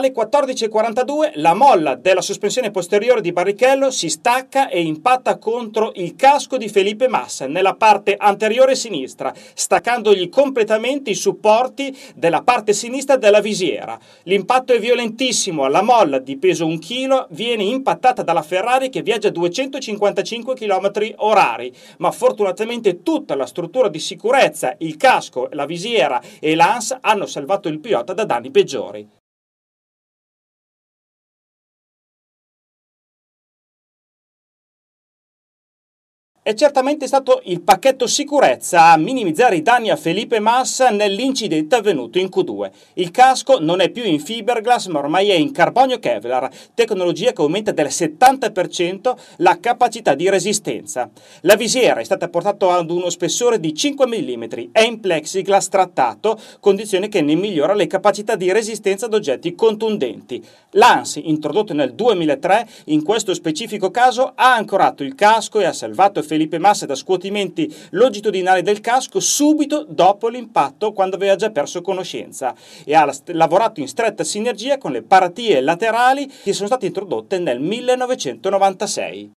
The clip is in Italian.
Alle 14.42 la molla della sospensione posteriore di Barrichello si stacca e impatta contro il casco di Felipe Massa nella parte anteriore sinistra, staccandogli completamente i supporti della parte sinistra della visiera. L'impatto è violentissimo, la molla di peso 1 kg viene impattata dalla Ferrari che viaggia 255 km orari, ma fortunatamente tutta la struttura di sicurezza, il casco, la visiera e l'ANS hanno salvato il pilota da danni peggiori. è certamente stato il pacchetto sicurezza a minimizzare i danni a Felipe Massa nell'incidente avvenuto in Q2. Il casco non è più in fiberglass ma ormai è in carbonio Kevlar, tecnologia che aumenta del 70% la capacità di resistenza. La visiera è stata portata ad uno spessore di 5 mm, è in plexiglass trattato, condizione che ne migliora le capacità di resistenza ad oggetti contundenti. L'ANSI, introdotto nel 2003, in questo specifico caso ha ancorato il casco e ha salvato Felipe Felipe Massa da scuotimenti longitudinali del casco subito dopo l'impatto quando aveva già perso conoscenza e ha lavorato in stretta sinergia con le paratie laterali che sono state introdotte nel 1996.